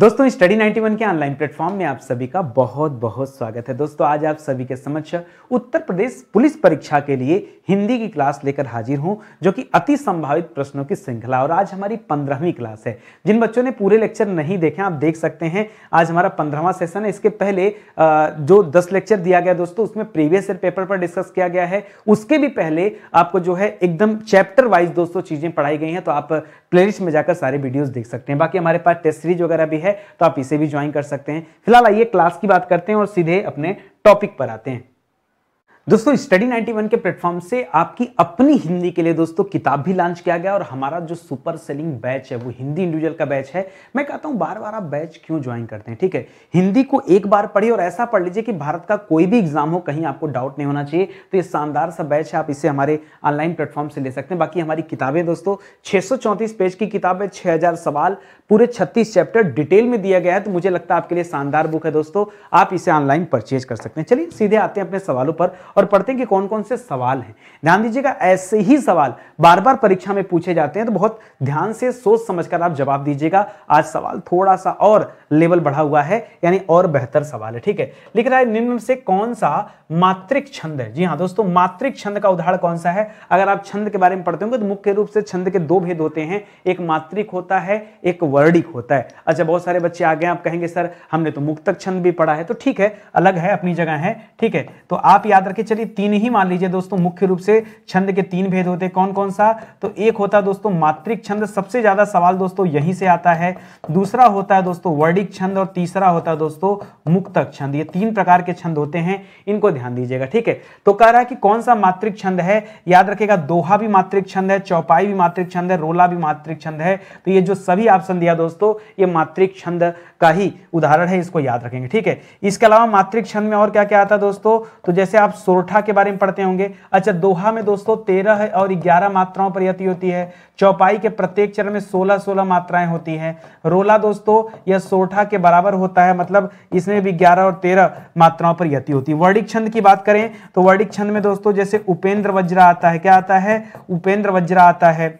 दोस्तों स्टडी 91 के online platform में आप सभी का बहुत बहुत स्वागत है दोस्तों आज आप सभी के समक्ष उत्तर प्रदेश पुलिस परीक्षा के लिए हिंदी की क्लास लेकर हाजिर हूं जो कि अति संभावित प्रश्नों की श्रृंखला और आज हमारी पंद्रहवीं क्लास है जिन बच्चों ने पूरे लेक्चर नहीं देखे आप देख सकते हैं आज हमारा पंद्रहवा सेशन है इसके पहले जो दस लेक्चर दिया गया दोस्तों उसमें प्रीवियस ईयर पेपर पर डिस्कस किया गया है उसके भी पहले आपको जो है एकदम चैप्टर वाइज दोस्तों चीजें पढ़ाई गई हैं तो आप प्ले में जाकर सारे वीडियोज देख सकते हैं बाकी हमारे पास टेस्ट सीरीज वगैरह भी है तो आप इसे भी ज्वाइन कर सकते हैं फिलहाल आइए क्लास की बात करते हैं और सीधे अपने टॉपिक पर आते हैं दोस्तों स्टडी 91 के प्लेटफॉर्म से आपकी अपनी हिंदी के लिए दोस्तों किताब भी लॉन्च किया गया और हमारा जो सुपर सेलिंग बैच है वो हिंदी इंडिविजुअल का बैच है मैं कहता हूं बार बार आप बैच क्यों ज्वाइन करते हैं ठीक है हिंदी को एक बार पढ़िए और ऐसा पढ़ लीजिए कि भारत का कोई भी एग्जाम हो कहीं आपको डाउट नहीं होना चाहिए तो ये शानदार सा बैच है आप इसे हमारे ऑनलाइन प्लेटफॉर्म से ले सकते हैं बाकी हमारी किताबें दोस्तों छह पेज की किताब है छह सवाल पूरे छत्तीस चैप्टर डिटेल में दिया गया है तो मुझे लगता है आपके लिए शानदार बुक है दोस्तों आप इसे ऑनलाइन परचेज कर सकते हैं चलिए सीधे आते हैं अपने सवालों पर और पढ़ते हैं कि कौन कौन से सवाल हैं ध्यान दीजिएगा ऐसे ही सवाल बार बार परीक्षा में पूछे जाते हैं तो बहुत ध्यान से सोच समझ कर आप जवाब दीजिएगा आज सवाल थोड़ा सा और लेवल बढ़ा हुआ है यानी और बेहतर सवाल है ठीक है लिख रहा है निम्न से कौन सा मात्रिक छंद है जी हाँ दोस्तों मात्रिक छंद का उदाहरण कौन सा है अगर आप छंद के बारे में पढ़ते होंगे तो मुख्य रूप से छंद के दो भेद होते हैं एक मात्रिक होता है एक वर्णिक होता है अच्छा बहुत सारे बच्चे आ गए आप कहेंगे सर हमने तो मुक्तक छंद भी पढ़ा है तो ठीक है अलग है अपनी जगह है ठीक है तो आप याद रखें के चलिए तीन ही मान लीजिए दोस्तों मुख्य रूप से छंद के तीन भेद होते हैं कौन कौन सा तो एक होता है दोस्तों मात्रिक छंद सबसे ज्यादा सवाल दोस्तों यहीं से आता है दूसरा होता है दोस्तों वर्डिक छंद और तीसरा होता है दोस्तों मुक्तक छंद ये तीन प्रकार के छंद होते हैं इनको ध्यान दीजिएगा ठीक है तो कह रहा है कि कौन सा मात्रिक छंद है याद रखेगा दोहा भी मात्रिक छंद है चौपाई भी मात्रिक छंद है रोला भी मात्रिक छंद है तो ये जो सभी ऑप्शन दिया दोस्तों ये मात्रिक छंद का ही उदाहरण है इसको याद रखेंगे ठीक है इसके अलावा मात्रिक छंद में और क्या क्या आता है दोस्तों तो जैसे आप सोरठा के बारे में पढ़ते होंगे अच्छा दोहा में दोस्तों तेरह और ग्यारह मात्राओं पर यति होती है चौपाई के प्रत्येक चरण में सोलह सोलह मात्राएं होती हैं रोला दोस्तों यह सोरठा के बराबर होता है मतलब इसमें भी ग्यारह और तेरह मात्राओं पर यति होती है वर्णिक छंद की बात करें तो वर्णिक छंद में दोस्तों जैसे उपेंद्र वज्र आता है क्या आता है उपेंद्र वज्र आता है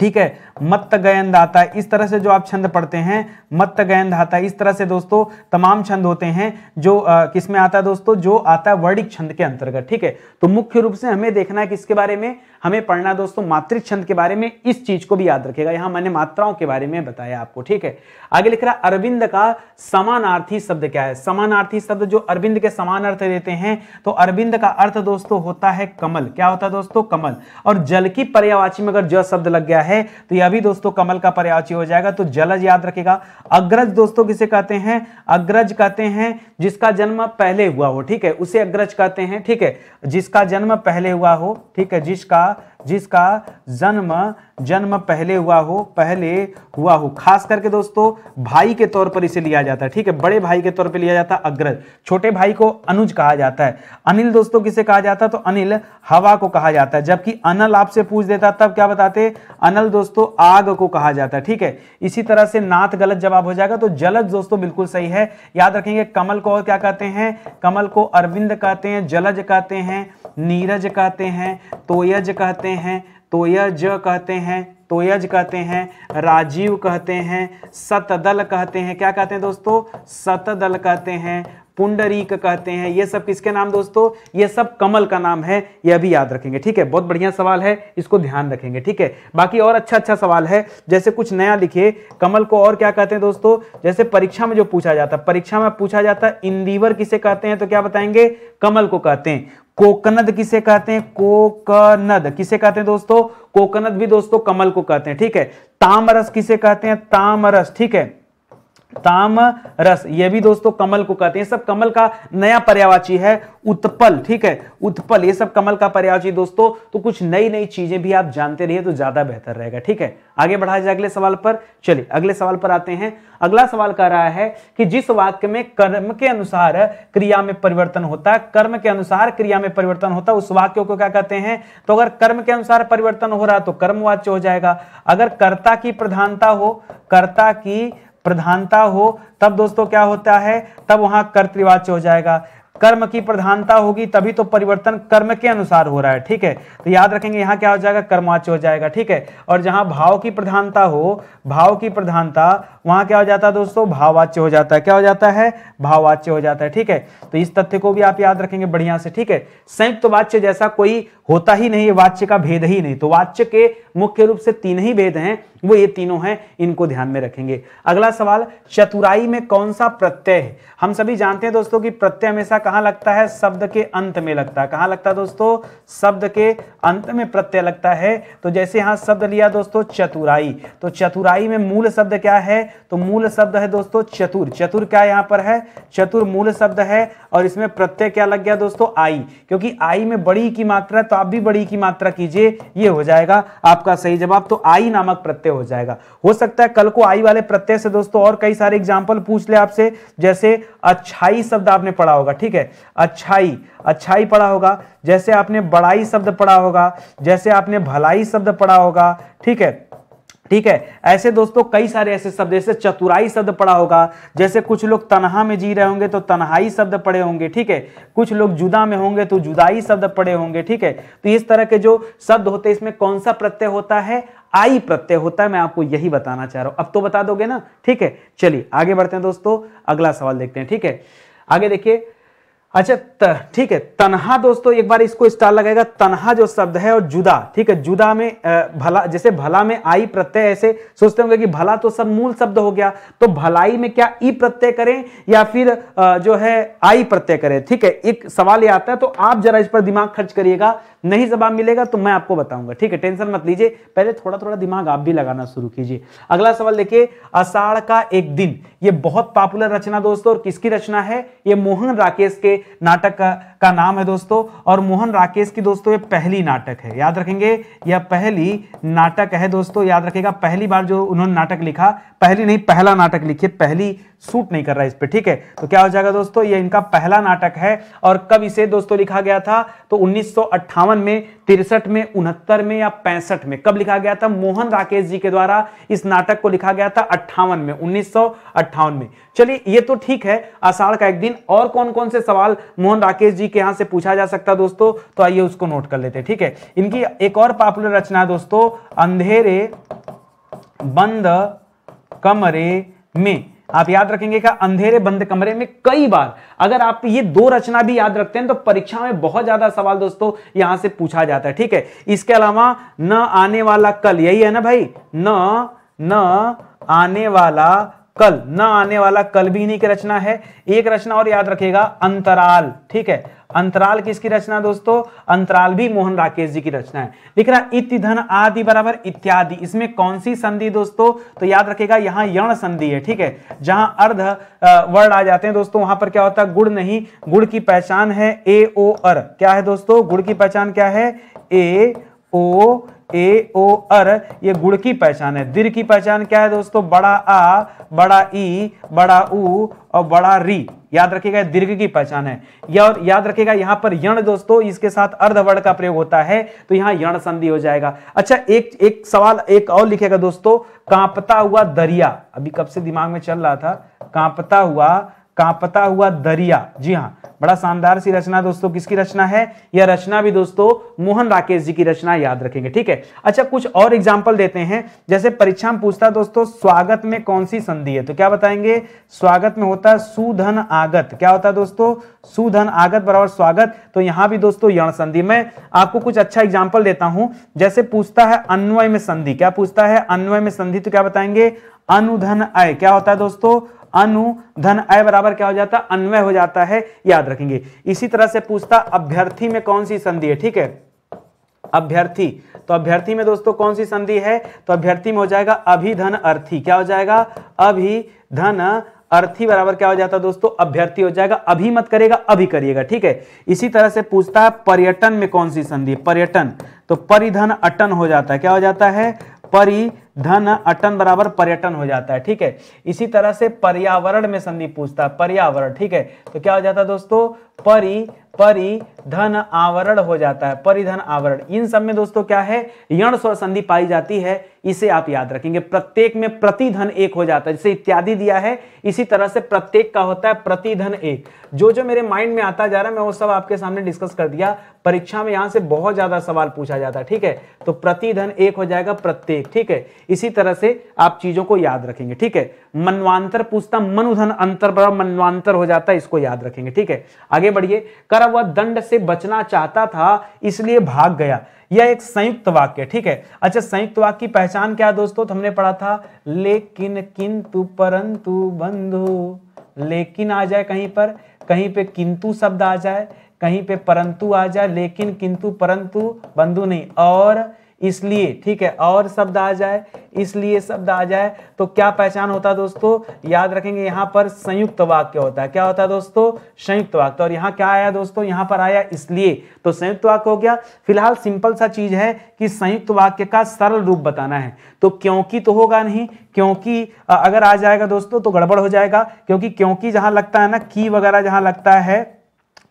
ठीक है मत्त गयन धाता इस तरह से जो आप छंद पढ़ते हैं मत्त गयन धाता इस तरह से दोस्तों तमाम छंद होते हैं जो किसमें आता है दोस्तों जो आता है वर्णिक छंद के अंतर्गत ठीक है तो मुख्य रूप से हमें देखना है किसके बारे में हमें पढ़ना दोस्तों मातृ छंद के बारे में इस चीज को भी याद रखेगा यहां मैंने मात्राओं के बारे में बताया आपको ठीक है आगे लिख रहा अरविंद का समानार्थी शब्द क्या है समानार्थी शब्द जो अरविंद के समान अर्थ देते हैं तो अरविंद का अर्थ दोस्तों होता है कमल क्या होता है दोस्तों कमल और जल की पर्यावाची में अगर ज शब्द लग गया है तो यह भी दोस्तों कमल का पर्यावाची हो जाएगा तो जलज याद रखेगा अग्रज दोस्तों किसे कहते हैं अग्रज कहते हैं जिसका जन्म पहले हुआ हो ठीक है उसे अग्रज कहते हैं ठीक है जिसका जन्म पहले हुआ हो ठीक है जिसका tá जिसका जन्म जन्म पहले हुआ हो पहले हुआ हो खास करके दोस्तों भाई के तौर पर इसे लिया जाता है ठीक है बड़े भाई के तौर पर लिया जाता है अग्रज छोटे भाई को अनुज कहा जाता है अनिल दोस्तों किसे कहा जाता है तो अनिल हवा को कहा जाता है जबकि अनल आपसे पूछ देता तब क्या बताते अनल दोस्तों आग को कहा जाता है ठीक है इसी तरह से नाथ गलत जवाब हो जाएगा तो जलज दोस्तों बिल्कुल सही है याद रखेंगे कमल को और क्या कहते हैं कमल को अरविंद कहते हैं जलज कहते हैं नीरज कहते हैं तोयज कहते हैं हैं तोयज कहते हैं तोयज कहते हैं राजीव कहते हैं सतदल कहते हैं क्या कहते हैं दोस्तों सतदल कहते हैं पुंडरीक कहते हैं ये सब किसके नाम दोस्तों ये सब कमल का नाम है यह भी याद रखेंगे ठीक है बहुत बढ़िया सवाल है इसको ध्यान रखेंगे ठीक है बाकी और अच्छा अच्छा सवाल है जैसे कुछ नया लिखिए कमल को और क्या कहते हैं दोस्तों जैसे परीक्षा में जो पूछा जाता है परीक्षा में पूछा जाता है इंदीवर किसे कहते हैं तो क्या बताएंगे कमल को कहते हैं कोकनद किसे कहते हैं कोकनद किसे कहते हैं दोस्तों कोकनद भी दोस्तों कमल को कहते हैं ठीक है तामरस किसे कहते हैं तामरस ठीक है ताम रस ये भी दोस्तों कमल को कहते हैं सब कमल का नया पर्यावाची है उत्पल ठीक है उत्पल ये सब कमल का पर्यावाची दोस्तों तो कुछ नई नई चीजें भी आप जानते रहिए तो ज्यादा बेहतर रहेगा ठीक है आगे बढ़ा जाए अगले सवाल पर चलिए अगले सवाल पर आते हैं अगला सवाल कह रहा है कि जिस वाक्य में कर्म के अनुसार क्रिया में परिवर्तन होता है कर्म के अनुसार क्रिया में परिवर्तन होता है उस वाक्य को क्या कहते हैं तो अगर कर्म के अनुसार परिवर्तन हो रहा तो कर्मवाच्य हो जाएगा अगर कर्ता की प्रधानता हो कर्ता की प्रधानता हो तब दोस्तों क्या होता है तब वहां कर्तवाच्य हो जाएगा कर्म की प्रधानता होगी तभी तो परिवर्तन कर्म के अनुसार हो रहा है ठीक है तो याद रखेंगे यहां क्या हो जाएगा कर्माच्य हो जाएगा ठीक है और जहां भाव की प्रधानता हो भाव की प्रधानता वहाँ क्या हो जाता है दोस्तों भाववाच्य हो जाता है क्या हो जाता है भाववाच्य हो जाता है ठीक है तो इस तथ्य को भी आप याद रखेंगे बढ़िया से ठीक है संयुक्त तो वाच्य जैसा कोई होता ही नहीं वाच्य का भेद ही नहीं तो वाच्य के मुख्य रूप से तीन ही भेद हैं वो ये तीनों हैं इनको ध्यान में रखेंगे अगला सवाल चतुराई में कौन सा प्रत्यय है हम सभी जानते हैं दोस्तों कि प्रत्यय हमेशा कहाँ लगता है शब्द के अंत में लगता है कहां लगता है दोस्तों शब्द के अंत में प्रत्यय लगता है तो जैसे यहां शब्द लिया दोस्तों चतुराई तो चतुराई में मूल शब्द क्या है तो मूल शब्द है दोस्तों चतुर चतुर क्या यहां पर है चतुर मूल शब्द है और इसमें प्रत्यय क्या लग गया दोस्तों आई क्योंकि आई में बड़ी की मात्रा है तो आप भी बड़ी की मात्रा कीजिए ये हो जाएगा आपका सही जवाब तो आई नामक प्रत्यय हो जाएगा हो सकता है कल को आई वाले प्रत्यय से दोस्तों और कई सारे एग्जाम्पल पूछ ले आपसे जैसे अच्छाई शब्द आपने पढ़ा होगा ठीक है अच्छाई अच्छाई पढ़ा होगा जैसे आपने बड़ाई शब्द पढ़ा होगा जैसे आपने भलाई शब्द पढ़ा होगा ठीक है ठीक है ऐसे दोस्तों कई सारे ऐसे शब्द जैसे चतुराई शब्द पड़ा होगा जैसे कुछ लोग तनहा में जी रहे होंगे तो तनहाई शब्द पड़े होंगे ठीक है कुछ लोग जुदा में होंगे तो जुदाई शब्द पड़े होंगे ठीक है तो इस तरह के जो शब्द होते हैं इसमें कौन सा प्रत्यय होता है आई प्रत्यय होता है मैं आपको यही बताना चाह रहा हूं अब तो बता दोगे ना ठीक है चलिए आगे बढ़ते हैं दोस्तों अगला सवाल देखते हैं ठीक है आगे देखिए अच्छा ठीक है तनहा दोस्तों एक बार इसको स्टार लगाएगा तनहा जो शब्द है और जुदा ठीक है जुदा में भला जैसे भला में आई प्रत्यय ऐसे सोचते होंगे कि भला तो सब मूल शब्द हो गया तो भलाई में क्या ई प्रत्यय करें या फिर जो है आई प्रत्यय करें ठीक है एक सवाल ये आता है तो आप जरा इस पर दिमाग खर्च करिएगा नहीं जवाब मिलेगा तो मैं आपको बताऊंगा ठीक है टेंशन मत लीजिए पहले थोड़ा थोड़ा दिमाग आप भी लगाना शुरू कीजिए अगला सवाल देखिए अषाढ़ का एक दिन ये बहुत पॉपुलर रचना दोस्तों और किसकी रचना है ये मोहन राकेश के नाटक का नाम है दोस्तों और मोहन राकेश की दोस्तों ये पहली नाटक है याद रखेंगे यह पहली नाटक है दोस्तों याद रखेगा पहली बार जो उन्होंने नाटक लिखा पहली नहीं पहला नाटक लिखिए पहली सूट नहीं कर रहा है इस पर ठीक है तो क्या हो जाएगा दोस्तों ये इनका पहला नाटक है और कब इसे दोस्तों लिखा गया था तो उन्नीस में तिरसठ में उनहत्तर में या पैंसठ में कब लिखा गया था मोहन राकेश जी के द्वारा इस नाटक को लिखा गया था अट्ठावन में उन्नीस में चलिए ये तो ठीक है आषाढ़ का एक दिन और कौन कौन से सवाल मोहन राकेश जी के यहां से पूछा जा सकता दोस्तों तो आइए उसको नोट कर लेते ठीक है इनकी एक और पॉपुलर रचना है दोस्तों अंधेरे बंद कमरे में आप याद रखेंगे का अंधेरे बंद कमरे में कई बार अगर आप ये दो रचना भी याद रखते हैं तो परीक्षा में बहुत ज्यादा सवाल दोस्तों यहां से पूछा जाता है ठीक है इसके अलावा न आने वाला कल यही है ना भाई न न आने वाला कल न आने वाला कल भी इन्हीं की रचना है एक रचना और याद रखेगा अंतराल ठीक है अंतराल किसकी रचना दोस्तों अंतराल भी मोहन राकेश जी की रचना है लिख रहा इति धन आदि बराबर इत्यादि इसमें कौन सी संधि दोस्तों तो याद रखेगा यहाँ यण संधि है ठीक है जहां अर्ध वर्ड आ जाते हैं दोस्तों वहां पर क्या होता है गुड़ नहीं गुड़ की पहचान है ए ओ अर क्या है दोस्तों गुड़ की पहचान क्या है ए ओ ए ओ अर ये गुड़ की पहचान है दीर्घ की पहचान क्या है दोस्तों बड़ा आ बड़ा ई बड़ा ऊ और बड़ा री याद रखिएगा दीर्घ की पहचान है या और याद रखिएगा यहाँ पर यण दोस्तों इसके साथ अर्धवर्ण का प्रयोग होता है तो यहाँ यण संधि हो जाएगा अच्छा एक एक सवाल एक और लिखेगा दोस्तों कांपता हुआ दरिया अभी कब से दिमाग में चल रहा था कांपता हुआ कांपता हुआ दरिया जी हाँ बड़ा शानदार सी रचना दोस्तों किसकी रचना है यह रचना भी दोस्तों मोहन राकेश जी की रचना याद रखेंगे ठीक है अच्छा कुछ और एग्जाम्पल देते हैं जैसे परीक्षा में पूछता दोस्तों स्वागत में कौन सी संधि है तो क्या बताएंगे स्वागत में होता है सुधन आगत क्या होता है दोस्तों सुधन आगत बराबर स्वागत तो यहां भी दोस्तों यण संधि में आपको कुछ अच्छा एग्जाम्पल देता हूं जैसे पूछता है अन्वय में संधि क्या पूछता है अन्वय में संधि तो क्या बताएंगे अनुधन अय क्या होता है दोस्तों अनु धन अय बराबर क्या हो जाता है अन्वय हो जाता है याद रखेंगे इसी तरह से पूछता अभ्यर्थी में कौन सी संधि है ठीक है अभ्यर्थी तो अभ्यर्थी में दोस्तों कौन सी संधि है तो अभ्यर्थी में हो जाएगा अभिधन अर्थी क्या हो जाएगा अभिधन अर्थी बराबर क्या हो जाता है दोस्तों अभ्यर्थी हो जाएगा अभी मत करेगा अभी करिएगा ठीक है इसी तरह से पूछता है पर्यटन में कौन सी संधि पर्यटन तो परिधन अटन हो जाता है क्या हो जाता है परि धन अटन बराबर पर्यटन हो जाता है ठीक है इसी तरह से पर्यावरण में संधि पूछता है पर्यावरण ठीक है तो क्या हो जाता है दोस्तों परि परिधन आवरण हो जाता है परिधन आवरण इन सब में दोस्तों क्या है यण स्वर संधि पाई जाती है इसे आप याद रखेंगे प्रत्येक में प्रतिधन एक हो जाता है जैसे इत्यादि दिया है इसी तरह से प्रत्येक का होता है प्रतिधन एक जो जो मेरे माइंड में आता जा रहा है मैं वो सब आपके सामने डिस्कस कर दिया परीक्षा में यहां से बहुत ज्यादा सवाल पूछा जाता है ठीक है तो प्रतिधन एक हो जाएगा प्रत्येक ठीक है इसी तरह से आप चीजों को याद रखेंगे ठीक है मनवांतर पूछता मनुधन अंतर पर मनवांतर हो जाता है इसको याद रखेंगे ठीक है आगे बढ़िए कर वह दंड से बचना चाहता था इसलिए भाग गया यह एक संयुक्त वाक्य ठीक है अच्छा संयुक्त वाक्य की पहचान क्या दोस्तों तो हमने पढ़ा था लेकिन किंतु परंतु बंधु लेकिन आ जाए कहीं पर कहीं पे किंतु शब्द आ जाए कहीं पे परंतु आ जाए लेकिन किंतु परंतु बंधु नहीं और इसलिए ठीक है और शब्द आ जाए इसलिए शब्द आ जाए तो क्या पहचान होता है दोस्तों याद रखेंगे यहाँ पर संयुक्त वाक्य होता है क्या होता है दोस्तों संयुक्त वाक्य और यहाँ क्या आया दोस्तों यहाँ पर आया इसलिए तो संयुक्त वाक्य हो गया फिलहाल सिंपल सा चीज है कि संयुक्त वाक्य का सरल रूप बताना है तो क्योंकि तो होगा नहीं क्योंकि अगर आ जाएगा दोस्तों तो गड़बड़ हो जाएगा क्योंकि क्योंकि जहां लगता है ना की वगैरह जहां लगता है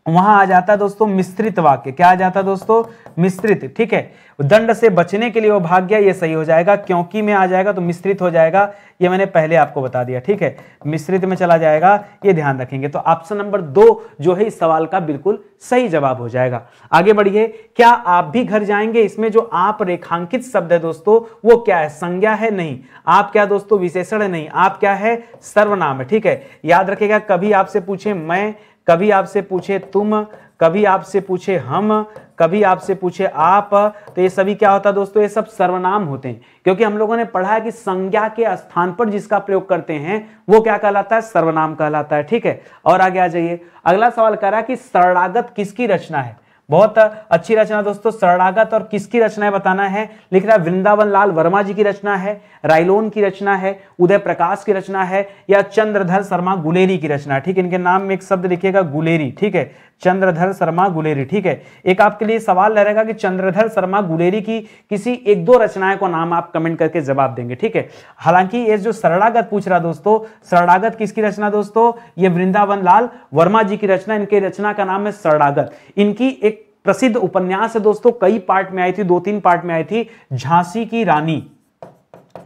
वहां आ जाता है दोस्तों मिश्रित वाक्य क्या आ जाता है दोस्तों मिश्रित ठीक है दंड से बचने के लिए वो भाग गया ये सही हो जाएगा क्योंकि में आ जाएगा तो मिश्रित हो जाएगा ये मैंने पहले आपको बता दिया ठीक है मिश्रित में चला जाएगा ये ध्यान रखेंगे तो ऑप्शन नंबर दो जो है इस सवाल का बिल्कुल सही जवाब हो जाएगा आगे बढ़िए क्या आप भी घर जाएंगे इसमें जो आप रेखांकित शब्द है दोस्तों वो क्या है संज्ञा है नहीं आप क्या दोस्तों विशेषण है नहीं आप क्या है सर्वनाम है ठीक है याद रखेगा कभी आपसे पूछे मैं कभी आपसे पूछे तुम कभी आपसे पूछे हम कभी आपसे पूछे आप तो ये सभी क्या होता है दोस्तों ये सब सर्वनाम होते हैं क्योंकि हम लोगों ने पढ़ा है कि संज्ञा के स्थान पर जिसका प्रयोग करते हैं वो क्या कहलाता है सर्वनाम कहलाता है ठीक है और आगे आ जाइए अगला सवाल कह रहा है कि शरणागत किसकी रचना है बहुत अच्छी रचना दोस्तों शरणागत और किसकी रचना है बताना है लिख रहा है वृंदावन लाल वर्मा जी की रचना है राइलोन की रचना है उदय प्रकाश की रचना है या चंद्रधर शर्मा गुलेरी की रचना है ठीक है इनके नाम में एक शब्द लिखिएगा गुलेरी ठीक है चंद्रधर शर्मा गुलेरी ठीक है एक आपके लिए सवाल रहेगा कि चंद्रधर शर्मा गुलेरी की किसी एक दो रचनाएं को नाम आप कमेंट करके जवाब देंगे ठीक है हालांकि ये जो शरणागत पूछ रहा दोस्तों शरणागत किसकी रचना दोस्तों ये वृंदावन लाल वर्मा जी की रचना इनके रचना का नाम है शरणागत इनकी एक प्रसिद्ध उपन्यास है दोस्तों कई पार्ट में आई थी दो तीन पार्ट में आई थी झांसी की रानी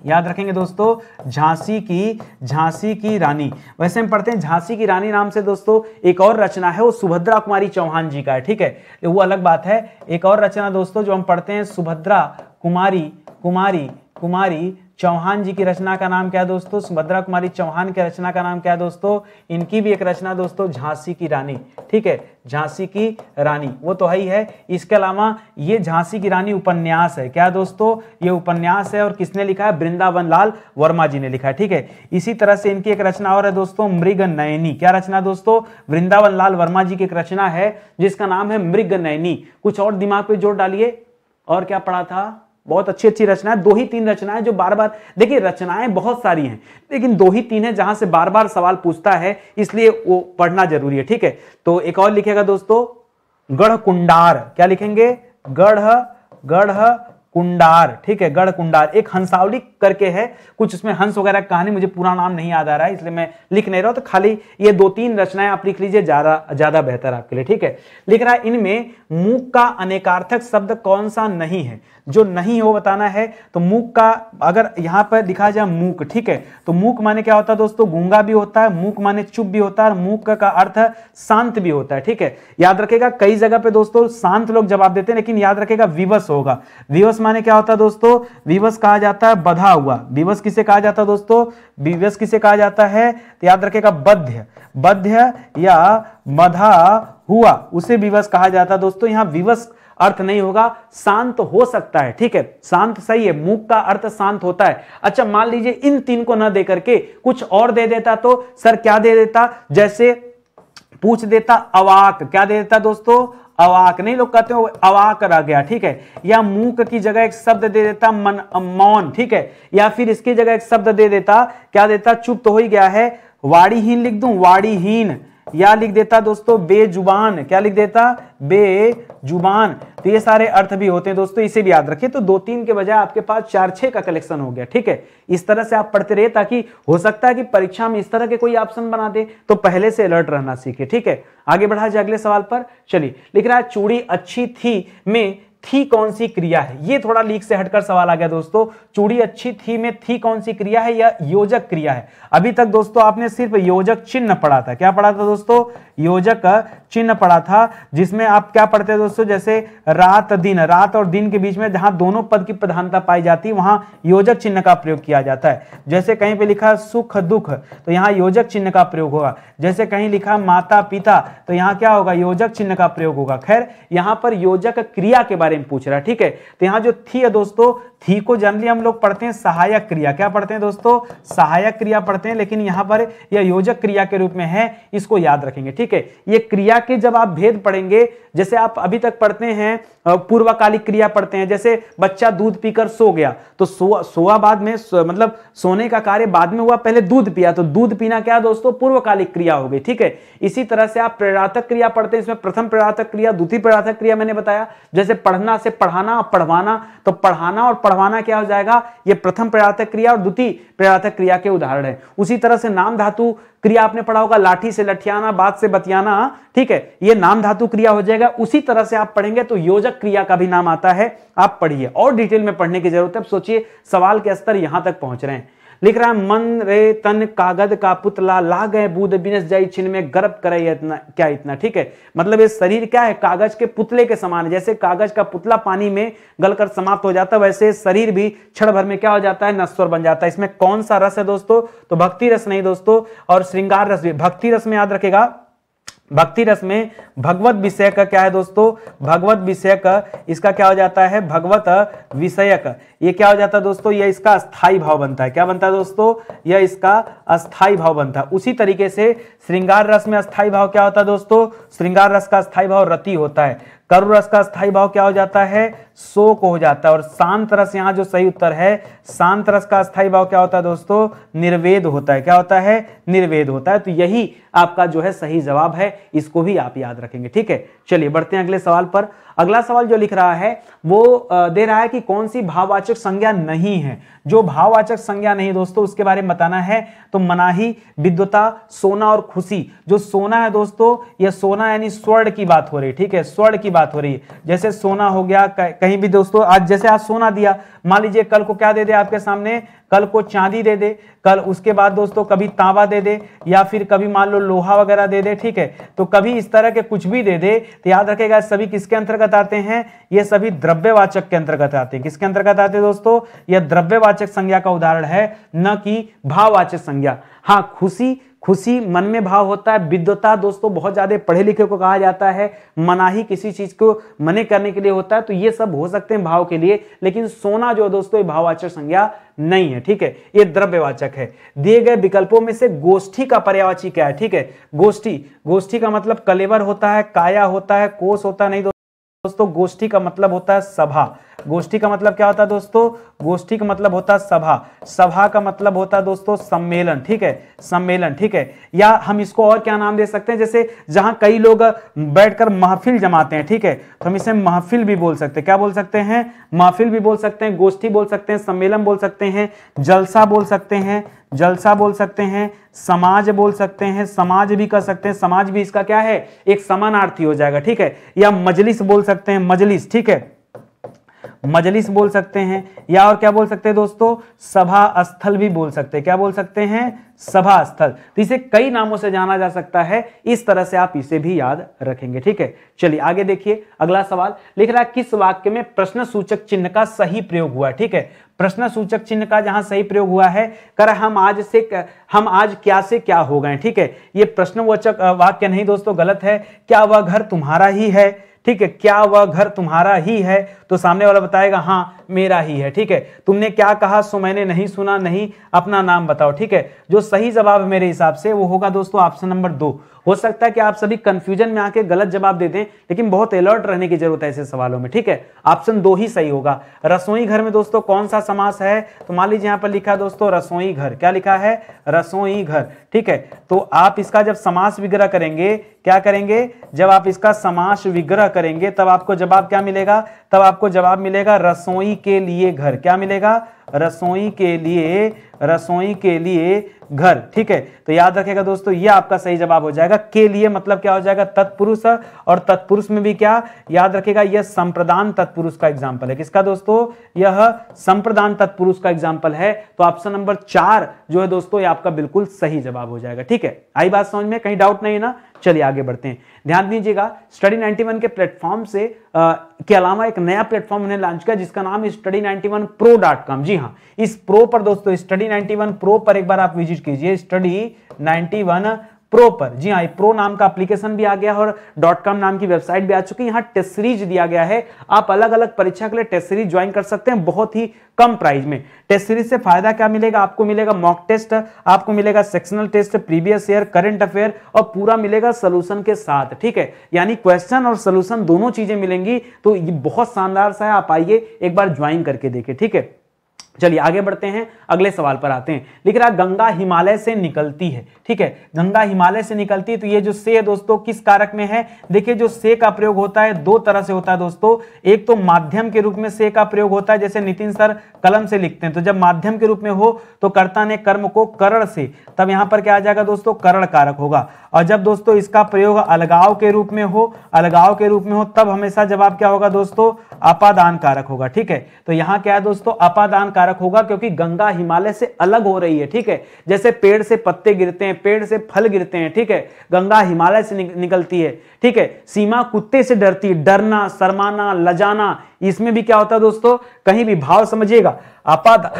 याद रखेंगे दोस्तों झांसी की झांसी की रानी वैसे हम पढ़ते हैं झांसी की रानी नाम से दोस्तों एक और रचना है वो सुभद्रा कुमारी चौहान जी का है ठीक है वो अलग बात है एक और रचना दोस्तों जो हम पढ़ते हैं सुभद्रा कुमारी कुमारी कुमारी चौहान जी की रचना का नाम क्या है दोस्तों सुभद्रा कुमारी चौहान की रचना का नाम क्या है दोस्तों इनकी भी एक रचना दोस्तों झांसी की रानी ठीक है झांसी की रानी वो तो है ही है इसके अलावा ये झांसी की रानी उपन्यास है क्या दोस्तों ये उपन्यास है और किसने लिखा है वृंदावन लाल वर्मा जी ने लिखा है ठीक है इसी तरह से इनकी एक रचना और है दोस्तों मृग नयनी क्या रचना दोस्तों वृंदावन लाल वर्मा जी की एक रचना है जिसका नाम है मृग नयनी कुछ और दिमाग पे जोर डालिए और क्या पढ़ा था बहुत अच्छी अच्छी रचनाएं दो ही तीन रचनाएं जो बार बार देखिए रचनाएं बहुत सारी हैं लेकिन दो ही तीन है जहां से बार बार सवाल पूछता है इसलिए वो पढ़ना जरूरी है ठीक है तो एक और लिखेगा दोस्तों गढ़ कुंडार क्या लिखेंगे गढ़ गढ़ कुंडार ठीक है गढ़ कुंडार एक हंसावली करके है कुछ इसमें हंस वगैरह कहानी मुझे पूरा नाम नहीं याद आ रहा है इसलिए मैं लिख नहीं रहा हूं तो खाली ये दो तीन रचनाएं आप लिख लीजिए ज्यादा ज्यादा बेहतर आपके लिए ठीक है लिख रहा है इनमें मुख का अनेकार्थक शब्द कौन सा नहीं है जो नहीं हो बताना है तो मूक का अगर यहाँ पर लिखा जाए मूक ठीक है तो मूक माने क्या होता है दोस्तों गूंगा भी होता है मूक माने चुप भी होता है और मूक का अर्थ शांत भी होता है ठीक है याद रखेगा कई जगह पे दोस्तों शांत लोग जवाब देते हैं लेकिन याद रखेगा विवश होगा विवश माने क्या होता है दोस्तों विवश कहा जाता है बधा हुआ विवश किसे कहा जाता है दोस्तों विवश किसे कहा जाता है तो याद रखेगा बध्य बध्य या मधा हुआ उसे विवश कहा जाता है दोस्तों यहां विवश अर्थ नहीं होगा शांत हो सकता है ठीक है शांत सही है मुख का अर्थ शांत होता है अच्छा मान लीजिए इन तीन को ना देकर के कुछ और दे देता तो सर क्या दे देता जैसे पूछ देता अवाक क्या दे देता दोस्तों अवाक नहीं लोग कहते हो अवाक रह गया ठीक है या मूक की जगह एक शब्द दे देता मन मौन ठीक है या फिर इसकी जगह एक शब्द दे देता क्या देता चुप तो हो ही गया है वाड़ीहीन लिख दू वाड़ीहीन या लिख देता दोस्तों बेजुबान क्या लिख देता बेजुबान तो ये सारे अर्थ भी होते हैं दोस्तों इसे भी याद रखिए तो दो तीन के बजाय आपके पास चार छह का कलेक्शन हो गया ठीक है इस तरह से आप पढ़ते रहिए ताकि हो सकता है कि परीक्षा में इस तरह के कोई ऑप्शन बना दे तो पहले से अलर्ट रहना सीखे ठीक है आगे बढ़ा जाए अगले सवाल पर चलिए लिख रहा है चूड़ी अच्छी थी में थी कौन सी क्रिया है ये थोड़ा लीक से हटकर सवाल आ गया दोस्तों चूड़ी अच्छी थी में थी कौन सी क्रिया है या योजक क्रिया है अभी तक दोस्तों आपने सिर्फ योजक चिन्ह पढ़ा था क्या पढ़ा था दोस्तों योजक चिन्ह पढ़ा था जिसमें आप क्या पढ़ते हैं दोस्तों जैसे रात दिन रात और दिन के बीच में जहां दोनों पद की प्रधानता पाई जाती है वहां योजक चिन्ह का प्रयोग किया जाता है जैसे कहीं पे लिखा सुख दुख तो यहाँ योजक चिन्ह का प्रयोग होगा जैसे कहीं लिखा माता पिता तो यहाँ क्या होगा योजक चिन्ह का प्रयोग होगा खैर यहाँ पर योजक क्रिया के बारे में पूछ रहा है ठीक है तो यहाँ जो थी है दोस्तों थी को जनरली हम लोग पढ़ते हैं सहायक क्रिया क्या पढ़ते हैं दोस्तों सहायक क्रिया पढ़ते हैं लेकिन यहाँ पर यह योजक क्रिया के रूप में है इसको याद रखेंगे ठीक है ये क्रिया के जब आप भेद पढ़ेंगे जैसे आप अभी तक पढ़ते हैं पूर्वकालिक क्रिया पढ़ते हैं जैसे बच्चा दूध पीकर सो गया तो सो सोआ बाद में सो, मतलब सोने का कार्य बाद में हुआ पहले दूध पिया तो दूध पीना क्या दोस्तों पूर्वकालिक क्रिया हो गई ठीक है इसी तरह से आप प्रेरातक क्रिया पढ़ते हैं इसमें प्रथम प्रेरातक क्रिया द्वितीय प्रेरातक क्रिया मैंने बताया जैसे पढ़ना से पढ़ाना और पढ़वाना तो पढ़ाना और पढ़वाना क्या हो जाएगा ये प्रथम प्रेरातक क्रिया और द्वितीय प्रेरातक क्रिया के उदाहरण है उसी तरह से नाम धातु क्रिया आपने पढ़ा होगा लाठी से लठियाना बात से बतियाना ठीक है ये नाम धातु क्रिया हो जाएगा उसी तरह से आप पढ़ेंगे तो योजक क्रिया का भी नाम आता है आप पढ़िए और डिटेल में पढ़ने की जरूरत है अब सोचिए सवाल के स्तर यहां तक पहुंच रहे हैं लिख रहा है मन रे तन कागद का पुतला ला गए बुद्ध बिनस जय छिन में गर्भ करे इतना क्या इतना ठीक है मतलब ये शरीर क्या है कागज के पुतले के समान जैसे कागज का पुतला पानी में गलकर समाप्त हो जाता है वैसे शरीर भी क्षण भर में क्या हो जाता है नश्वर बन जाता है इसमें कौन सा रस है दोस्तों तो भक्ति रस नहीं दोस्तों और श्रृंगार रस भी भक्ति रस में याद रखेगा भक्ति रस में भगवत विषय का क्या है दोस्तों भगवत विषय का इसका क्या हो जाता है भगवत विषय का ये क्या हो जाता है दोस्तों यह इसका अस्थाई भाव बनता है क्या बनता है दोस्तों यह इसका अस्थाई भाव बनता है उसी तरीके से श्रृंगार रस में अस्थाई भाव क्या होता है दोस्तों श्रृंगार रस का स्थायी भाव रति होता है करु रस का स्थायी भाव क्या हो जाता है शोक हो जाता है और शांत रस यहां जो सही उत्तर है शांत रस का स्थाई भाव क्या होता है दोस्तों निर्वेद होता है क्या होता है निर्वेद होता है तो यही आपका जो है सही जवाब है इसको भी आप याद रखेंगे ठीक है चलिए बढ़ते हैं अगले सवाल पर अगला सवाल जो लिख रहा है वो दे रहा है कि कौन सी भाववाचक संज्ञा नहीं है जो भाववाचक संज्ञा नहीं दोस्तों उसके बारे में बताना है तो मनाही विद्वता सोना और खुशी जो सोना है दोस्तों यह सोना यानी स्वर्ण की बात हो रही है ठीक है स्वर्ण की बात हो रही है जैसे सोना हो गया कह, कहीं भी दोस्तों आज जैसे आज सोना दिया मान लीजिए कल को क्या दे दे आपके सामने कल को चांदी दे दे कल उसके बाद दोस्तों कभी तांबा दे दे या फिर कभी मान लो लोहा वगैरह दे दे ठीक है तो कभी इस तरह के कुछ भी दे दे तो याद रखेगा सभी किसके अंतर्गत आते हैं ये सभी द्रव्यवाचक के अंतर्गत आते हैं किसके अंतर्गत आते हैं दोस्तों यह द्रव्यवाचक संज्ञा का उदाहरण है न कि भाववाचक संज्ञा हाँ खुशी खुशी मन में भाव होता है विद्वता दोस्तों बहुत ज़्यादा पढ़े लिखे को कहा जाता है मनाही किसी चीज़ को मने करने के लिए होता है तो ये सब हो सकते हैं भाव के लिए लेकिन सोना जो दोस्तों ये भाववाचक संज्ञा नहीं है ठीक है ये द्रव्यवाचक है दिए गए विकल्पों में से गोष्ठी का पर्यावाची क्या है ठीक है गोष्ठी गोष्ठी का मतलब कलेवर होता है काया होता है कोष होता है नहीं दोस्तों गोष्ठी का मतलब होता है सभा गोष्ठी का मतलब क्या होता है दोस्तों गोष्ठी का मतलब होता है सभा सभा का मतलब होता है दोस्तों सम्मेलन ठीक है सम्मेलन ठीक है या हम इसको और क्या नाम दे सकते हैं जैसे जहां कई लोग बैठकर महफिल जमाते हैं ठीक है तो हम इसे महफिल भी बोल सकते हैं क्या बोल सकते हैं महफिल भी बोल सकते हैं गोष्ठी बोल सकते हैं सम्मेलन बोल सकते हैं जलसा बोल सकते हैं जलसा बोल सकते हैं समाज बोल सकते हैं समाज भी कर सकते हैं समाज भी इसका क्या है एक समानार्थी हो जाएगा ठीक है या मजलिस बोल सकते हैं मजलिस ठीक है मजलिस बोल सकते हैं या और क्या बोल सकते हैं दोस्तों सभा स्थल भी बोल सकते हैं क्या बोल सकते हैं सभा स्थल तो इसे कई नामों से जाना जा सकता है इस तरह से आप इसे भी याद रखेंगे ठीक है चलिए आगे देखिए अगला सवाल लिख रहा है किस वाक्य में प्रश्न सूचक चिन्ह का सही प्रयोग हुआ ठीक है प्रश्न सूचक चिन्ह का जहां सही प्रयोग हुआ है कर हम आज से हम आज क्या से क्या हो गए ठीक है ये प्रश्नवाचक वाक्य नहीं दोस्तों गलत है क्या वह घर तुम्हारा ही है ठीक है क्या वह घर तुम्हारा ही है तो सामने वाला बताएगा हाँ मेरा ही है ठीक है तुमने क्या कहा सो मैंने नहीं सुना नहीं अपना नाम बताओ ठीक है जो सही जवाब मेरे हिसाब से वो होगा दोस्तों ऑप्शन नंबर दो हो सकता है कि आप सभी कंफ्यूजन में आके गलत जवाब देते हैं लेकिन बहुत अलर्ट रहने की जरूरत है ऐसे सवालों में ठीक है ऑप्शन दो ही सही होगा रसोई घर में दोस्तों कौन सा समास है तो मान लीजिए यहां पर लिखा दोस्तों रसोई घर क्या लिखा है रसोई घर ठीक है तो आप इसका जब समास विग्रह करेंगे क्या करेंगे जब आप इसका समास विग्रह करेंगे तब आपको जवाब क्या मिलेगा तब आपको जवाब मिलेगा रसोई के लिए घर क्या मिलेगा रसोई के लिए रसोई के लिए घर ठीक है तो याद रखेगा दोस्तों ये आपका सही जवाब हो जाएगा के लिए मतलब क्या हो जाएगा तत्पुरुष और तत्पुरुष में भी क्या याद रखेगा यह संप्रदान तत्पुरुष का एग्जाम्पल है किसका दोस्तों यह संप्रदान तत्पुरुष का एग्जाम्पल है तो ऑप्शन नंबर चार जो है दोस्तों ये आपका बिल्कुल सही जवाब हो जाएगा ठीक है आई बात समझ में कहीं डाउट नहीं है ना चलिए आगे बढ़ते हैं ध्यान दीजिएगा स्टडी 91 के प्लेटफॉर्म से आ, के अलावा एक नया प्लेटफॉर्म उन्हें लॉन्च किया जिसका नाम है study one pro dot com जी हाँ इस प्रो पर दोस्तों स्टडी 91 प्रो पर एक बार आप विजिट कीजिए स्टडी 91 प्रो पर जी हाँ प्रो नाम का एप्लीकेशन भी आ गया है और डॉट कॉम नाम की वेबसाइट भी आ चुकी है यहाँ टेस्ट सीरीज दिया गया है आप अलग अलग परीक्षा के लिए टेस्ट सीरीज ज्वाइन कर सकते हैं बहुत ही कम प्राइस में टेस्ट सीरीज से फायदा क्या मिलेगा आपको मिलेगा मॉक टेस्ट आपको मिलेगा sectional test previous year current affair और पूरा मिलेगा सोल्यूशन के साथ ठीक है यानी क्वेश्चन और सोल्यूशन दोनों चीजें मिलेंगी तो ये बहुत शानदार सा है आप आइए एक बार ज्वाइन करके देखिए ठीक है चलिए आगे बढ़ते हैं अगले सवाल पर आते हैं लिख रहा गंगा हिमालय से निकलती है ठीक है गंगा हिमालय से निकलती है तो ये जो से है दोस्तों किस कारक में है देखिए जो से का प्रयोग होता है दो तरह से होता है दोस्तों एक तो माध्यम के रूप में से का प्रयोग होता है जैसे नितिन सर कलम से लिखते हैं तो जब माध्यम के रूप में हो तो कर्ता ने कर्म को करण से तब यहाँ पर क्या आ जाएगा दोस्तों करण कारक होगा और जब दोस्तों इसका प्रयोग अलगाव के रूप में हो अलगाव के रूप में हो तब हमेशा जवाब क्या होगा दोस्तों अपादान कारक होगा ठीक है तो यहाँ क्या है दोस्तों अपादान कारक हानिकारक होगा क्योंकि गंगा हिमालय से अलग हो रही है ठीक है जैसे पेड़ से पत्ते गिरते हैं पेड़ से फल गिरते हैं ठीक है गंगा हिमालय से निकलती है ठीक है सीमा कुत्ते से डरती है डरना शरमाना लजाना इसमें भी क्या होता है दोस्तों कहीं भी भाव समझिएगा आपाद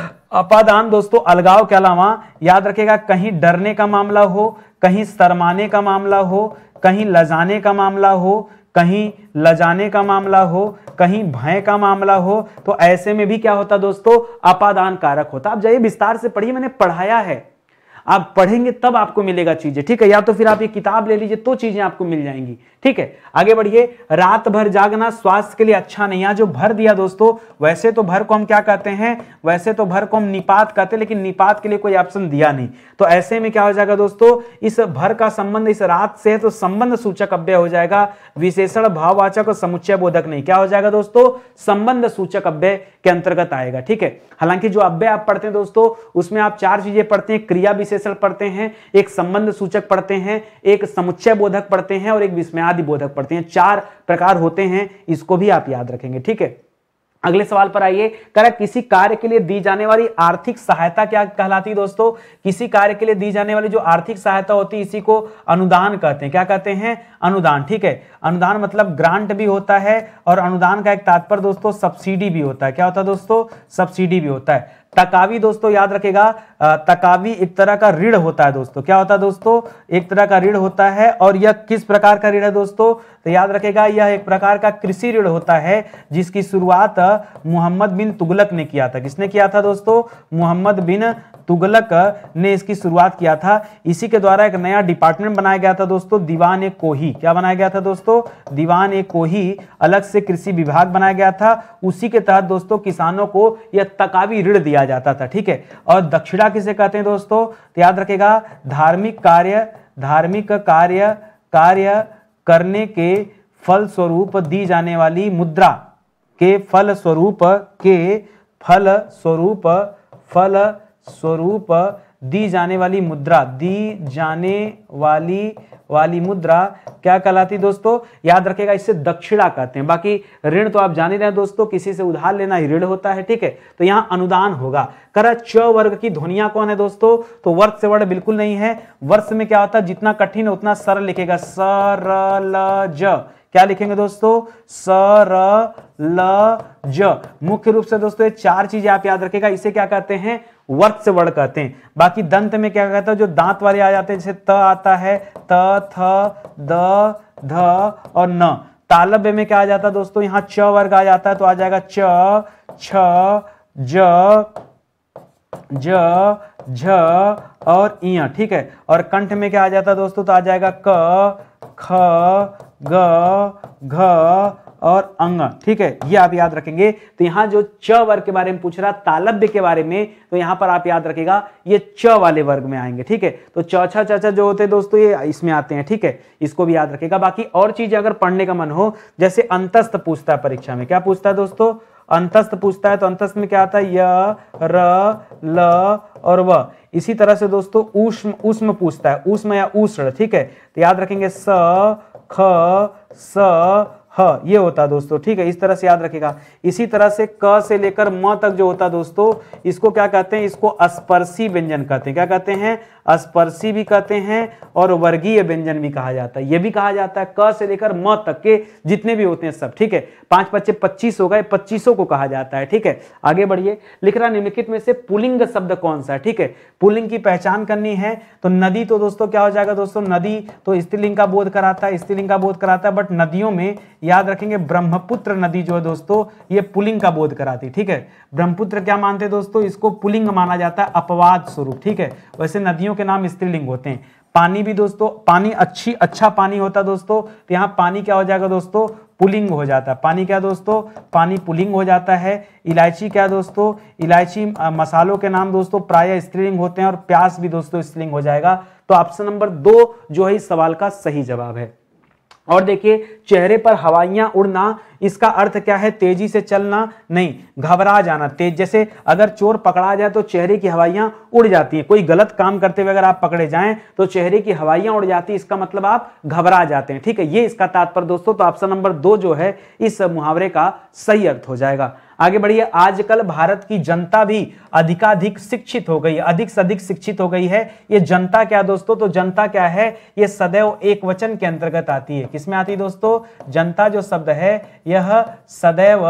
अपादान दोस्तों अलगाव के अलावा याद रखेगा कहीं डरने का मामला हो कहीं शरमाने का मामला हो कहीं लजाने का मामला हो कहीं लजाने का मामला हो कहीं भय का मामला हो तो ऐसे में भी क्या होता दोस्तों अपादान कारक होता आप जाइए विस्तार से पढ़िए मैंने पढ़ाया है आप पढ़ेंगे तब आपको मिलेगा चीजें ठीक है या तो फिर आप ये किताब ले लीजिए तो चीजें आपको मिल जाएंगी ठीक है आगे बढ़िए रात भर जागना स्वास्थ्य के लिए अच्छा नहीं है जो भर दिया दोस्तों वैसे तो भर को हम क्या कहते हैं वैसे तो भर को हम निपात कहते हैं लेकिन निपात के लिए कोई ऑप्शन दिया नहीं तो ऐसे में क्या हो जाएगा दोस्तों इस भर का संबंध इस रात से है तो संबंध सूचक अव्यय हो जाएगा विशेषण भाववाचक और समुच्चय बोधक नहीं क्या हो जाएगा दोस्तों संबंध सूचक अव्यय के अंतर्गत आएगा ठीक है हालांकि जो अव्यय आप पढ़ते हैं दोस्तों उसमें आप चार चीजें पढ़ते हैं क्रिया विशेष विश्लेषण पढ़ते हैं एक संबंध सूचक पढ़ते हैं एक समुच्चय बोधक पढ़ते हैं और एक विस्मयादि बोधक पढ़ते हैं चार प्रकार होते हैं इसको भी आप याद रखेंगे ठीक है अगले सवाल पर आइए करा किसी कार्य के लिए दी जाने वाली आर्थिक सहायता क्या कहलाती है दोस्तों किसी कार्य के लिए दी जाने वाली जो आर्थिक सहायता होती है इसी को अनुदान कहते हैं क्या कहते हैं अनुदान ठीक है अनुदान मतलब ग्रांट भी होता है और अनुदान का एक तात्पर्य दोस्तों सब्सिडी भी होता है क्या होता है दोस्तों सब्सिडी भी होता है तकावी दोस्तों याद रखेगा तकावी एक तरह का ऋण होता है दोस्तों क्या होता है दोस्तों एक तरह का ऋण होता है और यह किस प्रकार का ऋण है दोस्तों तो याद रखेगा यह एक प्रकार का कृषि ऋण होता है जिसकी शुरुआत मोहम्मद बिन तुगलक ने किया था किसने किया था दोस्तों मोहम्मद बिन तुगलक ने इसकी शुरुआत किया था इसी के द्वारा एक नया डिपार्टमेंट बनाया गया था दोस्तों दीवान ए कोही क्या बनाया गया था दोस्तों दीवान ए कोही अलग से कृषि विभाग बनाया गया था उसी के तहत दोस्तों किसानों को यह तकावी ऋण दिया किया जाता था ठीक है और दक्षिणा किसे कहते हैं दोस्तों याद रखेगा धार्मिक कार्य धार्मिक कार्य कार्य करने के फल स्वरूप दी जाने वाली मुद्रा के फल स्वरूप के फल स्वरूप फल स्वरूप दी जाने वाली मुद्रा दी जाने वाली वाली मुद्रा क्या कहलाती दोस्तों याद रखेगा इससे दक्षिणा कहते हैं बाकी ऋण तो आप जान ही रहे हैं दोस्तों किसी से उधार लेना ही ऋण होता है ठीक है तो यहाँ अनुदान होगा कर च वर्ग की ध्वनिया कौन है दोस्तों तो वर्ष से वर्ड बिल्कुल नहीं है वर्ष में क्या होता है जितना कठिन है उतना सरल लिखेगा सर ज क्या लिखेंगे दोस्तों सर ल ज मुख्य रूप से दोस्तों ये चार चीजें आप याद रखेगा इसे क्या कहते हैं वर्क से वर्ण कहते हैं बाकी दंत में क्या कहता है जो दांत वाले आ जाते हैं जैसे त आता है त थ द ध और न तालब्य में क्या आ जाता है दोस्तों यहाँ च वर्ग आ जाता है तो आ जाएगा च छ ज ज झ और इया ठीक है और कंठ में क्या आ जाता है दोस्तों तो आ जाएगा क ख ग घ और अंग ठीक है ये आप याद रखेंगे तो यहां जो च वर्ग के बारे में पूछ रहा तालब्य के बारे में तो यहां पर आप याद रखेगा ये च वाले वर्ग में आएंगे ठीक है तो चौछा चचा जो होते हैं दोस्तों ये इसमें आते हैं ठीक है इसको भी याद रखेगा बाकी और चीज अगर पढ़ने का मन हो जैसे अंतस्थ पूछता है परीक्षा में क्या पूछता है दोस्तों अंतस्थ पूछता है तो अंतस्थ में क्या आता है य र ल और व इसी तरह से दोस्तों उष्म उष्म पूछता है उष्म या उष्ण ठीक है तो याद रखेंगे स ख स हाँ, ये होता है दोस्तों ठीक है इस तरह से याद रखेगा इसी तरह से क से लेकर म तक जो होता है दोस्तों इसको क्या कहते हैं इसको स्पर्शी व्यंजन कहते हैं क्या कहते हैं स्पर्शी भी कहते हैं और वर्गीय व्यंजन भी कहा जाता है यह भी कहा जाता है क से लेकर म तक के जितने भी होते हैं सब ठीक है पांच पच्चे पच्चीस हो गए पच्चीसों को कहा जाता है ठीक है आगे बढ़िए लिख रहा निम्नलिखित में से पुलिंग शब्द कौन सा है ठीक है पुलिंग की पहचान करनी है तो नदी तो दोस्तों क्या हो जाएगा दोस्तों नदी तो स्त्रीलिंग का बोध कराता है स्त्रीलिंग का बोध कराता है बट नदियों में याद रखेंगे ब्रह्मपुत्र नदी जो है दोस्तों ये पुलिंग का बोध कराती ठीक है ब्रह्मपुत्र क्या मानते हैं दोस्तों इसको पुलिंग माना जाता है अपवाद स्वरूप ठीक है वैसे नदियों के नाम स्त्रीलिंग होते हैं पानी भी दोस्तों पानी अच्छी अच्छा पानी होता दोस्तों तो यहाँ पानी क्या हो जाएगा दोस्तों पुलिंग हो जाता है पानी क्या दोस्तों पानी पुलिंग हो जाता है इलायची क्या दोस्तों इलायची मसालों के नाम दोस्तों प्राय स्त्रीलिंग होते हैं और प्यास भी दोस्तों स्त्रीलिंग हो जाएगा तो ऑप्शन नंबर दो जो है इस सवाल का सही जवाब है और देखिए चेहरे पर हवाइयाँ उड़ना इसका अर्थ क्या है तेजी से चलना नहीं घबरा जाना तेज जैसे अगर चोर पकड़ा जाए तो चेहरे की हवाइयाँ उड़ जाती है कोई गलत काम करते हुए अगर आप पकड़े जाएं तो चेहरे की हवाइयाँ उड़ जाती है इसका मतलब आप घबरा जाते हैं ठीक है ये इसका तात्पर्य दोस्तों तो ऑप्शन नंबर दो जो है इस मुहावरे का सही अर्थ हो जाएगा आगे बढ़िए आजकल भारत की जनता भी अधिकाधिक शिक्षित हो गई अधिक से अधिक शिक्षित हो गई है ये जनता क्या दोस्तों तो जनता क्या है ये सदैव एक वचन के अंतर्गत आती है किसमें आती है दोस्तों जनता जो शब्द है यह सदैव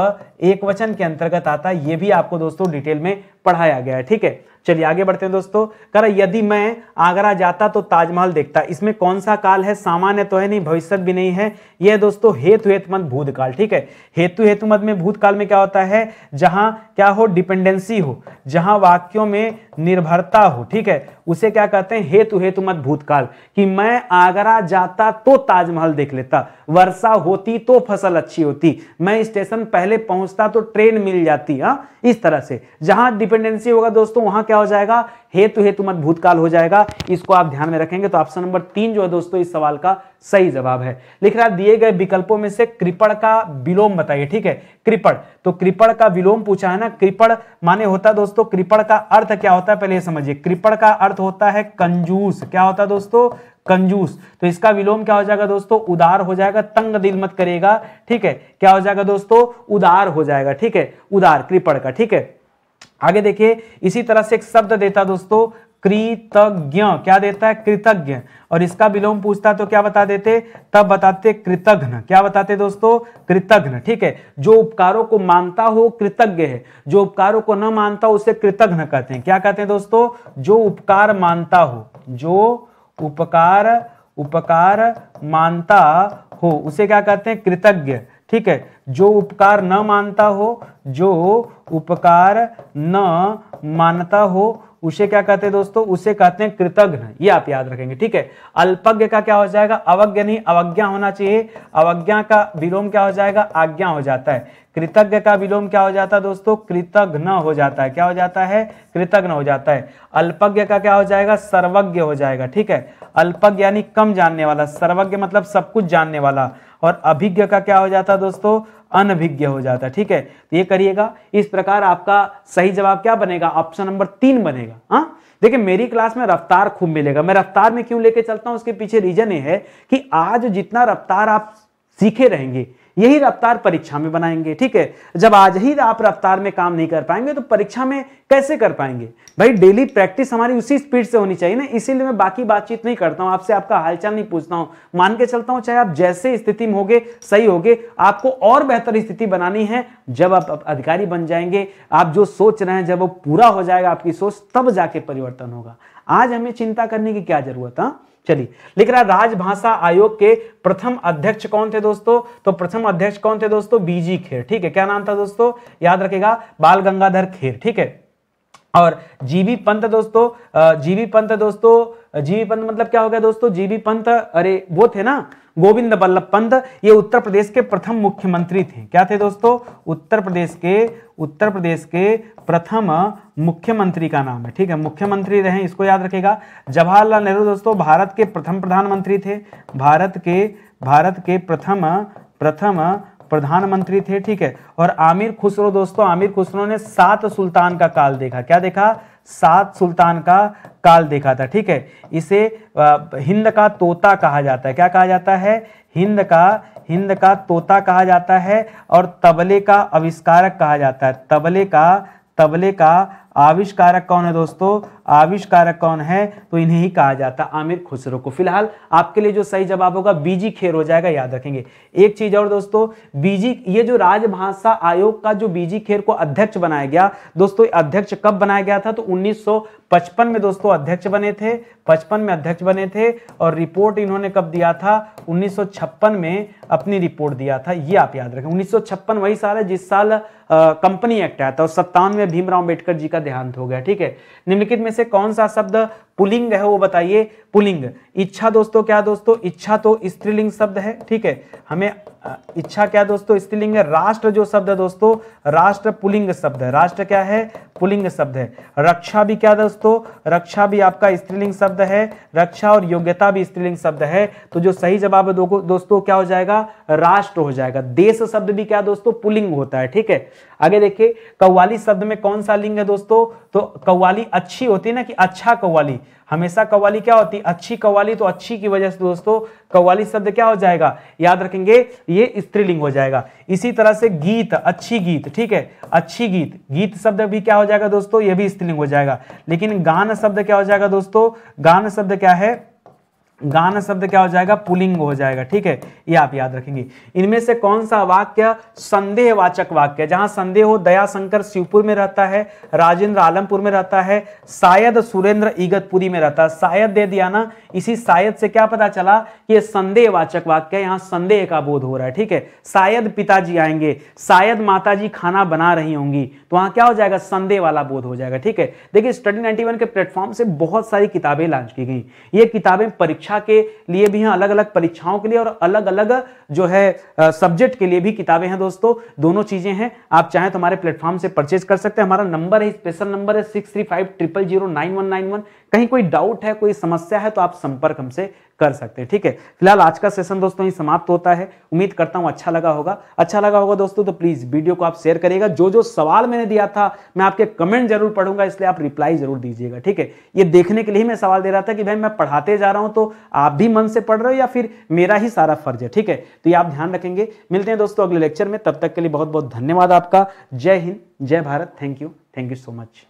एक वचन के अंतर्गत आता है ये भी आपको दोस्तों डिटेल में पढ़ाया गया है ठीक है चलिए आगे बढ़ते हैं दोस्तों रहा यदि मैं आगरा जाता तो ताजमहल देखता इसमें कौन सा काल है सामान्य तो है नहीं भविष्य भी नहीं है यह दोस्तों हेतु हेतुमत भूतकाल ठीक है हेतु हेतुमत में भूतकाल में क्या होता है जहां क्या हो डिपेंडेंसी हो जहां वाक्यों में निर्भरता हो ठीक है उसे क्या कहते हैं हेतु हेतुमत भूतकाल कि मैं आगरा जाता तो ताजमहल देख लेता वर्षा होती तो फसल अच्छी होती मैं स्टेशन पहले पहुंचता तो ट्रेन मिल जाती हाँ इस तरह से जहां डिपेंडेंसी होगा दोस्तों वहां क्या हो जाएगा हेतु हेतु मत भूतकाल हो जाएगा इसको आप ध्यान में रखेंगे तो ऑप्शन नंबर तीन जो है दोस्तों इस सवाल का सही जवाब है लिख रहा दिए गए विकल्पों में से कृपण का विलोम बताइए ठीक है कृपण तो कृपण का विलोम पूछा है ना कृपण माने होता है दोस्तों कृपण का अर्थ क्या होता है पहले समझिए कृपण का अर्थ होता है कंजूस क्या होता है दोस्तों कंजूस तो इसका विलोम क्या हो जाएगा दोस्तों उदार हो जाएगा तंग दिल मत करेगा ठीक है क्या हो जाएगा दोस्तों उदार हो जाएगा ठीक है उदार कृपण का ठीक है आगे देखिए इसी तरह से एक शब्द देता दोस्तों कृतज्ञ क्या देता है कृतज्ञ और इसका विलोम पूछता तो क्या बता देते तब बताते कृतघ्न क्या बताते दोस्तों कृतघ्न ठीक है जो उपकारों को मानता हो कृतज्ञ है जो उपकारों को न मानता हो उसे कृतघ्न कहते हैं क्या कहते हैं दोस्तों जो उपकार मानता हो जो उपकार उपकार मानता हो उसे क्या कहते हैं कृतज्ञ ठीक है जो उपकार न मानता हो जो उपकार न मानता हो उसे क्या कहते हैं दोस्तों उसे कहते हैं कृतघ्न ये आप याद रखेंगे ठीक है अल्पज्ञ का क्या हो जाएगा अवज्ञ नहीं अवज्ञा होना चाहिए अवज्ञा का विलोम क्या हो जाएगा आज्ञा हो जाता है कृतज्ञ का विलोम क्या हो जाता है दोस्तों कृतघ्न हो जाता है क्या हो जाता है कृतघ्न हो जाता है अल्पज्ञ का क्या हो जाएगा सर्वज्ञ हो जाएगा ठीक है अल्पज्ञ यानी कम जानने वाला सर्वज्ञ मतलब सब कुछ जानने वाला और अभिज्ञ का क्या हो जाता है दोस्तों अनभिज्ञ हो जाता है ठीक है तो ये करिएगा इस प्रकार आपका सही जवाब क्या बनेगा ऑप्शन नंबर तीन बनेगा हाँ देखिए मेरी क्लास में रफ्तार खूब मिलेगा मैं रफ्तार में क्यों लेके चलता हूँ उसके पीछे रीजन ये है कि आज जितना रफ्तार आप सीखे रहेंगे यही रफ्तार परीक्षा में बनाएंगे ठीक है जब आज ही आप रफ्तार में काम नहीं कर पाएंगे तो परीक्षा में कैसे कर पाएंगे भाई डेली प्रैक्टिस हमारी उसी स्पीड से होनी चाहिए ना इसीलिए मैं बाकी बातचीत नहीं करता हूं आपसे आपका हालचाल नहीं पूछता हूं मान के चलता हूं चाहे आप जैसे स्थिति में हो सही हो आपको और बेहतर स्थिति बनानी है जब आप अधिकारी बन जाएंगे आप जो सोच रहे हैं जब वो पूरा हो जाएगा आपकी सोच तब जाके परिवर्तन होगा आज हमें चिंता करने की क्या जरूरत है हाँ? चलिए लिख रहा राजभाषा आयोग के प्रथम अध्यक्ष कौन थे दोस्तों तो प्रथम अध्यक्ष कौन थे दोस्तों बीजी खेर ठीक है क्या नाम था दोस्तों याद रखेगा बाल गंगाधर खेर ठीक है और जीबी पंत दोस्तों जीबी पंत दोस्तों जीबी पंत मतलब क्या हो गया दोस्तों जीबी पंत अरे वो थे ना गोविंद बल्लभ पंत ये उत्तर प्रदेश के प्रथम मुख्यमंत्री थे क्या थे दोस्तों उत्तर प्रदेश के उत्तर प्रदेश के प्रथम मुख्यमंत्री का नाम है ठीक है मुख्यमंत्री रहे इसको याद रखेगा जवाहरलाल नेहरू दोस्तों भारत के प्रथम प्रधानमंत्री थे भारत के भारत के प्रथम प्रथम प्रधानमंत्री थे ठीक है और आमिर खुसरो दोस्तों आमिर खुसरो ने सात सुल्तान का काल देखा क्या देखा सात सुल्तान का काल देखा था ठीक है इसे हिंद का तोता कहा जाता है क्या कहा जाता है हिंद का हिंद का तोता कहा जाता है और तबले का आविष्कारक कहा जाता है तबले का तबले का आविष्कारक कौन है दोस्तों आविष्कारक कौन है तो इन्हें ही कहा जाता आमिर खुसरो को फिलहाल आपके लिए जो सही जवाब होगा बीजी खेर हो जाएगा याद रखेंगे एक चीज और दोस्तों बीजी ये जो राजभाषा आयोग का जो बीजी खेर को अध्यक्ष बनाया गया दोस्तों अध्यक्ष कब बनाया गया था तो 1955 में दोस्तों अध्यक्ष बने थे पचपन में अध्यक्ष बने थे और रिपोर्ट इन्होंने कब दिया था 1956 में अपनी रिपोर्ट दिया था ये आप याद रखें 1956 वही साल है जिस साल कंपनी एक्ट आया था और सत्तावन में भीमराव अम्बेडकर जी का देहांत हो गया ठीक है निम्नलिखित में से कौन सा शब्द पुलिंग है वो बताइए पुलिंग इच्छा दोस्तों क्या दोस्तों इच्छा तो स्त्रीलिंग शब्द है ठीक है हमें इच्छा क्या दोस्तों स्त्रीलिंग है राष्ट्र जो शब्द है दोस्तों राष्ट्र पुलिंग शब्द है राष्ट्र क्या है पुलिंग शब्द है रक्षा भी क्या दोस्तों रक्षा भी आपका स्त्रीलिंग शब्द है रक्षा और योग्यता भी स्त्रीलिंग शब्द है तो जो सही जवाब है दो, दोस्तों क्या हो जाएगा राष्ट्र हो जाएगा देश शब्द भी क्या दोस्तों पुलिंग होता है ठीक है आगे देखिए कव्वाली शब्द में कौन सा लिंग है दोस्तों तो कव्वाली अच्छी होती है ना कि अच्छा कव्वाली हमेशा कव्वाली क्या होती अच्छी कव्वाली तो अच्छी की वजह से दोस्तों कव्वाली शब्द क्या हो जाएगा याद रखेंगे ये स्त्रीलिंग हो जाएगा इसी तरह से गीत अच्छी गीत ठीक है अच्छी गीत गीत शब्द भी क्या हो जाएगा दोस्तों ये भी स्त्रीलिंग हो जाएगा लेकिन गान शब्द क्या हो जाएगा दोस्तों गान शब्द क्या है गान शब्द क्या हो जाएगा पुलिंग हो जाएगा ठीक है ये आप याद रखेंगे इनमें से कौन सा वाक्य संदेहवाचक वाक्य जहां संदेह हो दयाशंकर शिवपुर में रहता है राजेंद्र आलमपुर में रहता है शायद सुरेंद्र इगतपुरी में रहता है शायद दे दिया ना इसी शायद से क्या पता चला कि संदेहवाचक वाक्य यहाँ संदेह का बोध हो रहा है ठीक है शायद पिताजी आएंगे शायद माता खाना बना रही होंगी तो वहां क्या हो जाएगा संदेह वाला बोध हो जाएगा ठीक है देखिए स्टडी नाइनटी के प्लेटफॉर्म से बहुत सारी किताबें लॉन्च की गई ये किताबें परीक्षा परीक्षा के लिए भी हैं अलग अलग परीक्षाओं के लिए और अलग अलग जो है सब्जेक्ट के लिए भी किताबें हैं दोस्तों दोनों चीज़ें हैं आप चाहें तो हमारे प्लेटफॉर्म से परचेज कर सकते हैं हमारा नंबर है स्पेशल नंबर है six three five triple zero nine one nine one कहीं कोई डाउट है कोई समस्या है तो आप संपर्क हमसे कर सकते हैं ठीक है फिलहाल आज का सेशन दोस्तों ही समाप्त होता है उम्मीद करता हूं अच्छा लगा होगा अच्छा लगा होगा दोस्तों तो प्लीज वीडियो को आप शेयर करिएगा जो जो सवाल मैंने दिया था मैं आपके कमेंट जरूर पढ़ूंगा इसलिए आप रिप्लाई जरूर दीजिएगा ठीक है ये देखने के लिए मैं सवाल दे रहा था कि भाई मैं पढ़ाते जा रहा हूं तो आप भी मन से पढ़ रहे हो या फिर मेरा ही सारा फर्ज है ठीक है तो ये आप ध्यान रखेंगे मिलते हैं दोस्तों अगले लेक्चर में तब तक के लिए बहुत बहुत धन्यवाद आपका जय हिंद जय Bharat thank you thank you so much